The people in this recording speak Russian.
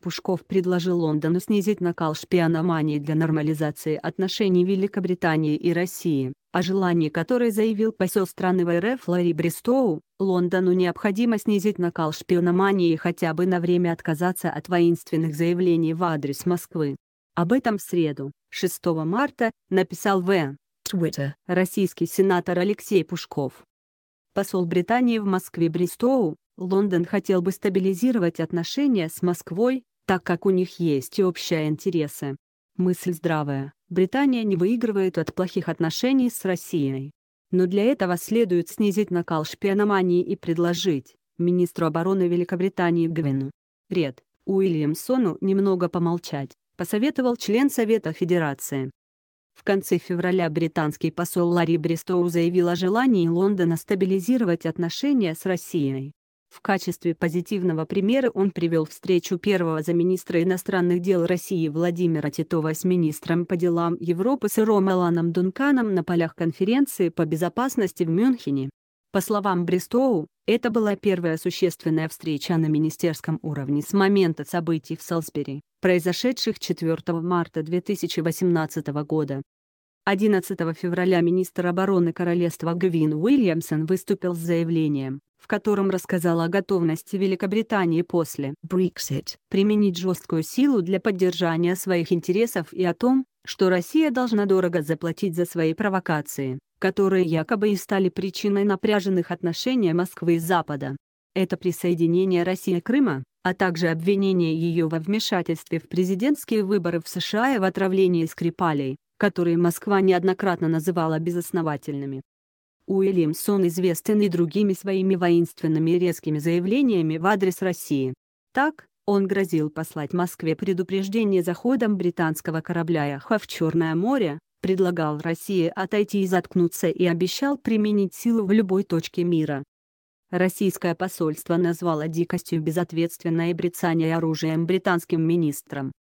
Пушков предложил Лондону снизить накал шпиономании для нормализации отношений Великобритании и России, о желании которой заявил посел страны в РФ Ларри Бристоу, Лондону необходимо снизить накал шпиономании и хотя бы на время отказаться от воинственных заявлений в адрес Москвы. Об этом в среду, 6 марта, написал в Twitter российский сенатор Алексей Пушков. Посол Британии в Москве Бристоу, Лондон хотел бы стабилизировать отношения с Москвой, так как у них есть общие интересы. Мысль здравая. Британия не выигрывает от плохих отношений с Россией. Но для этого следует снизить накал шпиономании и предложить министру обороны Великобритании Гвину Ред Уильямсону немного помолчать, посоветовал член Совета Федерации. В конце февраля британский посол Ларри Бристоу заявил о желании Лондона стабилизировать отношения с Россией. В качестве позитивного примера он привел встречу первого замминистра иностранных дел России Владимира Титова с министром по делам Европы Сыром Эланом Дунканом на полях конференции по безопасности в Мюнхене. По словам Бристоу, это была первая существенная встреча на министерском уровне с момента событий в Салсбери, произошедших 4 марта 2018 года. 11 февраля министр обороны королевства Гвин Уильямсон выступил с заявлением, в котором рассказала о готовности Великобритании после Brexit применить жесткую силу для поддержания своих интересов и о том, что Россия должна дорого заплатить за свои провокации, которые якобы и стали причиной напряженных отношений Москвы и Запада. Это присоединение России Крыма, а также обвинение ее во вмешательстве в президентские выборы в США и в отравлении Скрипалей, которые Москва неоднократно называла безосновательными. Уильямсон известен и другими своими воинственными и резкими заявлениями в адрес России. Так, он грозил послать Москве предупреждение заходом британского корабля Яха в Черное море, предлагал России отойти и заткнуться и обещал применить силу в любой точке мира. Российское посольство назвало дикостью безответственное брецание оружием британским министром.